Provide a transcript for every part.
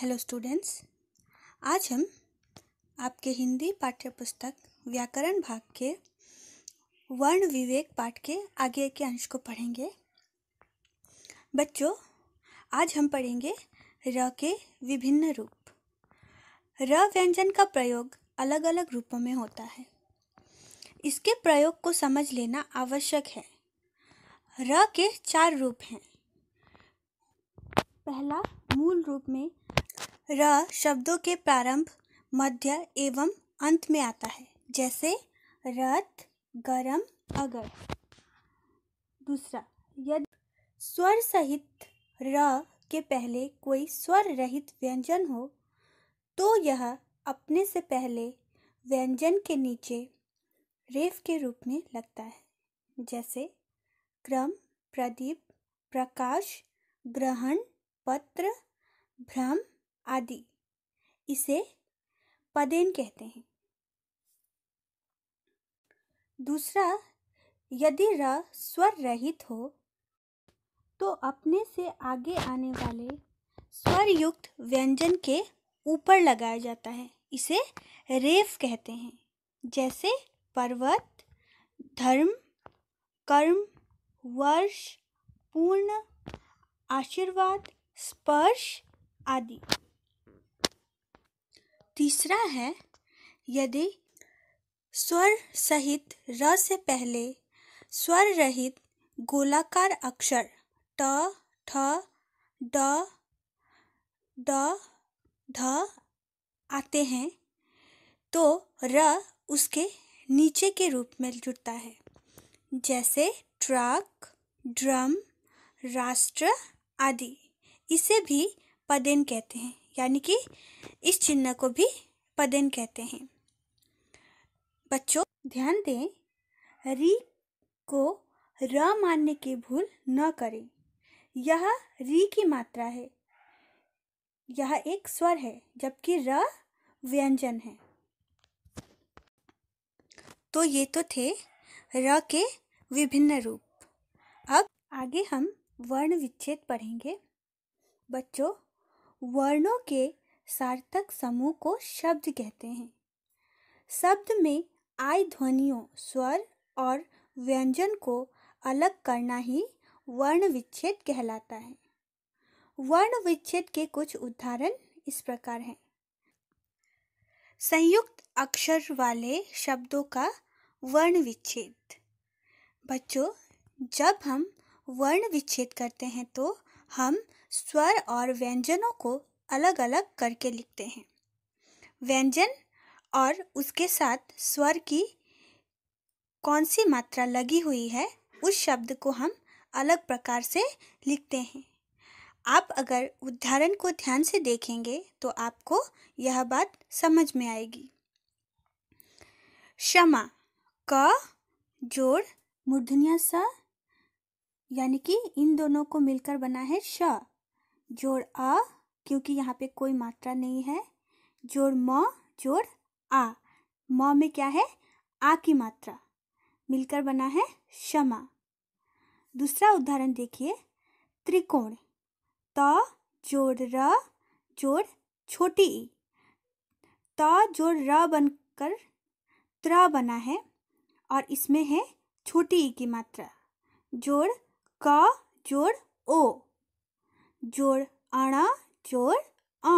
hello students आज हम आपके हिंदी पाठ्य पुस्तक व्याकरण भाग के वर्ण विवेक पाठ के आगे के अंश को पढ़ेंगे बच्चों आज हम पढ़ेंगे र के विभिन्न रूप र व्यंजन का प्रयोग अलग अलग रूपों में होता है इसके प्रयोग को समझ लेना आवश्यक है र के चार रूप हैं पहला मूल रूप में र शब्दों के प्रारंभ मध्य एवं अंत में आता है जैसे रथ गरम अगर दूसरा यदि स्वर सहित र के पहले कोई स्वर रहित व्यंजन हो तो यह अपने से पहले व्यंजन के नीचे रेफ के रूप में लगता है जैसे क्रम प्रदीप प्रकाश ग्रहण पत्र भ्रम आदि इसे पदेन कहते हैं दूसरा यदि र स्वर रहित हो तो अपने से आगे आने वाले स्वर युक्त व्यंजन के ऊपर लगाया जाता है इसे रेफ कहते हैं जैसे पर्वत धर्म कर्म वर्ष पूर्ण आशीर्वाद स्पर्श आदि तीसरा है यदि स्वर सहित र से पहले स्वर रहित गोलाकार अक्षर ट ठ ड ड ध आते हैं तो र उसके नीचे के रूप में जुड़ता है जैसे ट्रक ड्रम राष्ट्र आदि इसे भी पदेन कहते हैं यानी कि इस चिन्ह को भी पदेन कहते हैं बच्चों ध्यान दें री को र मानने की भूल न करें यह री की मात्रा है यह एक स्वर है जबकि र व्यंजन है तो ये तो थे र के विभिन्न रूप अब आगे हम वर्ण विच्छेद पढ़ेंगे बच्चों वर्णों के सार्थक समूह को शब्द कहते हैं शब्द में आय ध्वनियों स्वर और व्यंजन को अलग करना ही वर्ण विच्छेद कहलाता है वर्ण विच्छेद के कुछ उदाहरण इस प्रकार हैं संयुक्त अक्षर वाले शब्दों का वर्ण विच्छेद बच्चों जब हम वर्ण विच्छेद करते हैं तो हम स्वर और व्यंजनों को अलग अलग करके लिखते हैं व्यंजन और उसके साथ स्वर की कौन सी मात्रा लगी हुई है उस शब्द को हम अलग प्रकार से लिखते हैं आप अगर उदाहरण को ध्यान से देखेंगे तो आपको यह बात समझ में आएगी क्षमा क जोड़ मूर्धनिया स यानी कि इन दोनों को मिलकर बना है श जोड़ अ क्योंकि यहाँ पे कोई मात्रा नहीं है जोड़ म जोड़ आ म में क्या है आ की मात्रा मिलकर बना है क्षमा दूसरा उदाहरण देखिए त्रिकोण त जोड़ र जोड़ छोटी ई त जोड़ र बनकर त्र बना है और इसमें है छोटी ई की मात्रा जोड़ क जोड़ ओ जोड़ आना जोड़ आ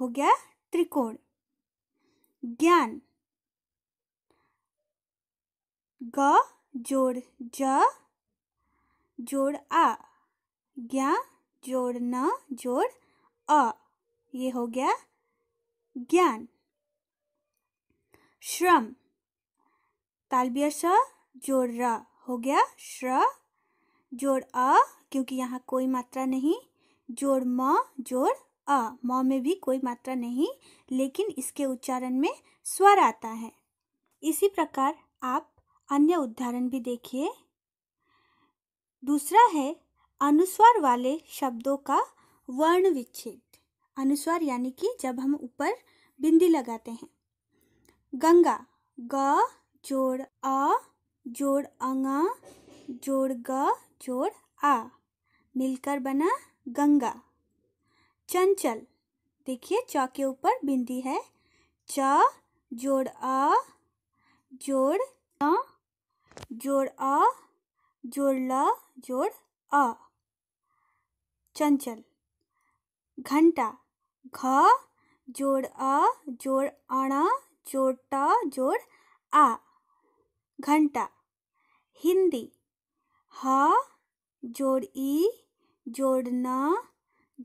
हो गया त्रिकोण ज्ञान ग जोड़ ज जोड़ आ ज्ञा जोड़ न जोड़ अ ये हो गया ज्ञान श्रम तालबिया श जोड़ र हो गया श्र जोड़ अ क्योंकि यहाँ कोई मात्रा नहीं जोड़ म जोड़ अ म में भी कोई मात्रा नहीं लेकिन इसके उच्चारण में स्वर आता है इसी प्रकार आप अन्य उदाहरण भी देखिए दूसरा है अनुस्वार वाले शब्दों का वर्ण विच्छेद अनुस्वार यानी कि जब हम ऊपर बिंदी लगाते हैं गंगा ग जोड़ अ जोड़ अंग जोड़ ग जोड़ आ मिलकर बना गंगा चंचल देखिए च के ऊपर बिंदी है च जोड़ अ जोड़ अ जोड़ अ जोड़ ल जोड़ अ चंचल घंटा घ जोड़ अ जोड़ अण जोड़ ट जोड़ आ घंटा हिंदी ह जोड़ ई जोड़ न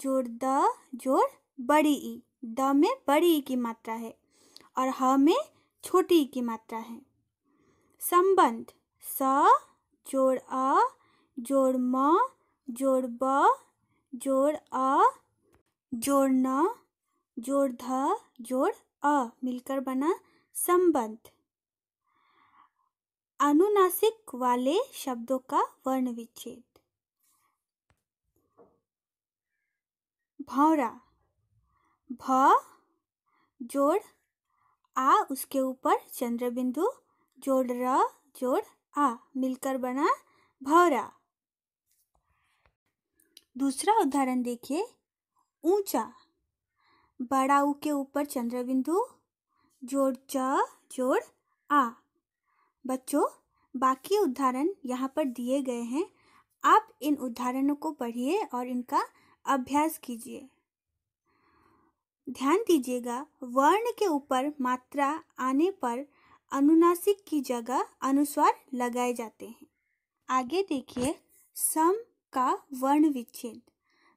जोड़ द जोड़ बड़ी ई द में बड़ी ई की मात्रा है और ह में छोटी ई की मात्रा है संबंध स जोड़ अ जोड़ म जोड़ ब जोड़ अ जोड़ न जोड़ ध जोड़ अ मिलकर बना संबंध अनुनासिक वाले शब्दों का वर्ण विच्छेद भौरा भ जोड़ आ उसके ऊपर चंद्रबिंदु जोड़ र जोड़ आ मिलकर बना भौरा दूसरा उदाहरण देखिए ऊंचा बड़ा ऊ के ऊपर चंद्रबिंदु जोड़ च जोड़ आ बच्चों बाकी उदाहरण यहाँ पर दिए गए हैं आप इन उदाहरणों को पढ़िए और इनका अभ्यास कीजिए ध्यान दीजिएगा वर्ण के ऊपर मात्रा आने पर अनुनासिक की जगह अनुस्वार लगाए जाते हैं आगे देखिए सम का वर्ण विच्छेद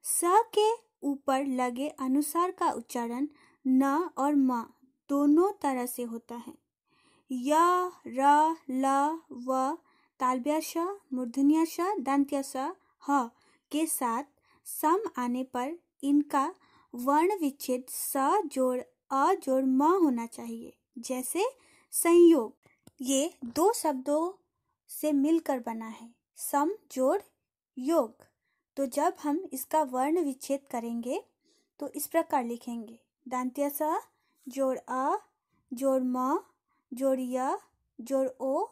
स के ऊपर लगे अनुसार का उच्चारण न और म दोनों तरह से होता है य र ल व तालब्या श मूर्धन्या श दंत्या श ह के साथ सम आने पर इनका वर्ण विच्छेद स जोड़ अ जोड़ म होना चाहिए जैसे संयोग ये दो शब्दों से मिलकर बना है सम जोड़ योग तो जब हम इसका वर्ण विच्छेद करेंगे तो इस प्रकार लिखेंगे दांत्य स जोड़ अ जोड़ म जोड़ य जोड़ ओ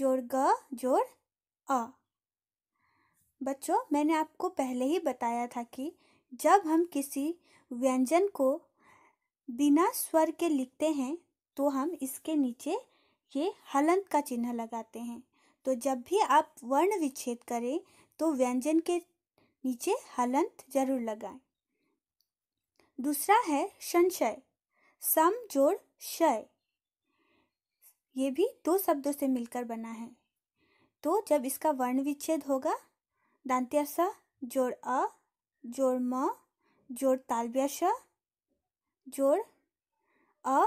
जोड़ ग जोड़ अ बच्चों मैंने आपको पहले ही बताया था कि जब हम किसी व्यंजन को बिना स्वर के लिखते हैं तो हम इसके नीचे ये हलंत का चिन्ह लगाते हैं तो जब भी आप वर्ण विच्छेद करें तो व्यंजन के नीचे हलंत जरूर लगाएं दूसरा है संशय सम जोड़ शय ये भी दो शब्दों से मिलकर बना है तो जब इसका वर्ण विच्छेद होगा दांत्या स जोड़ अ जोड़ म जोर तालव्या श जोड़ अ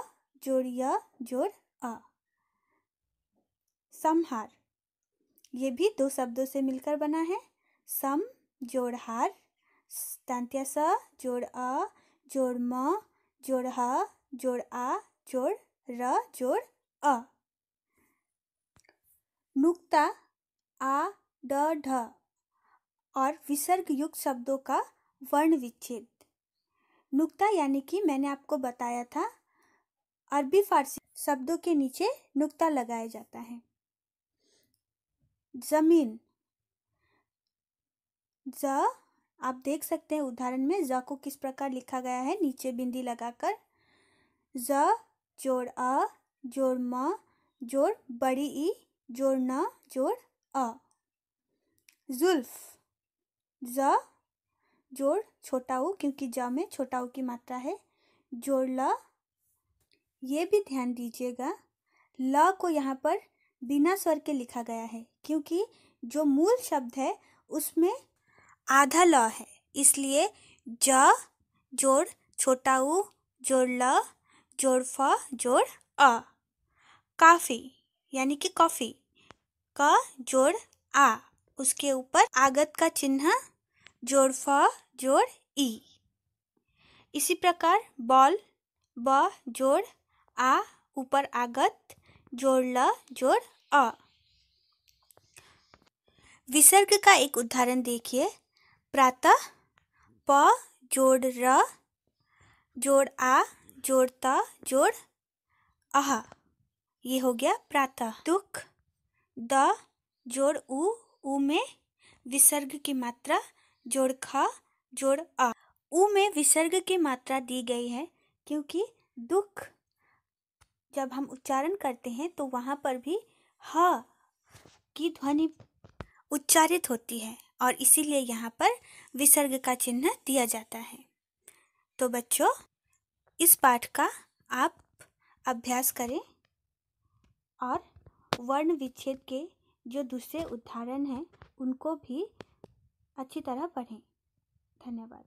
जोड़ य जोड़ अ समहार ये भी दो शब्दों से मिलकर बना है सम जोड़ हार दांत्या स जोड़ अ जोड़ म जोड़ ह जोड़ आ जोड़ र जोड़ अ नुक्ता आ ड ढ और विसर्ग युक्त शब्दों का वर्ण विच्छेद नुक्ता यानी कि मैंने आपको बताया था अरबी फारसी शब्दों के नीचे नुक्ता लगाया जाता है जमीन ज आप देख सकते हैं उदाहरण में ज को किस प्रकार लिखा गया है नीचे बिंदी लगाकर ज जोड़ अ जोड़ म जोड़ बड़ी ई जोड़ न जोड़ अ जुल्फ ज जोड़ छोटाऊ क्योंकि ज में छोटाऊ की मात्रा है जोड़ ल ये भी ध्यान दीजिएगा ल को यहाँ पर बिना स्वर के लिखा गया है क्योंकि जो मूल शब्द है उसमें आधा ल है इसलिए ज जोड़ छोटा जोड़ ल जोड़ फ जोड़ अ काफ़ी यानी कि कॉफ़ी क जोड़ आ उसके ऊपर आगत का चिन्ह जोड़ फ जोड़ ई इसी प्रकार बॉल ब जोड़ आ ऊपर आगत जोड़ ल जोड़ अ विसर्ग का एक उदाहरण देखिए प्रातः प जोड़ र जोड़ आ जोड़ त जोड़ अह ये हो गया प्रातः दुख द जोड़ उ उ में विसर्ग की मात्रा जोड़ खा जोड़ आ उ में विसर्ग की मात्रा दी गई है क्योंकि दुख जब हम उच्चारण करते हैं तो वहाँ पर भी ह की ध्वनि उच्चारित होती है और इसीलिए यहाँ पर विसर्ग का चिन्ह दिया जाता है तो बच्चों इस पाठ का आप अभ्यास करें और वर्ण विच्छेद के जो दूसरे उदाहरण हैं उनको भी अच्छी तरह पढ़ें धन्यवाद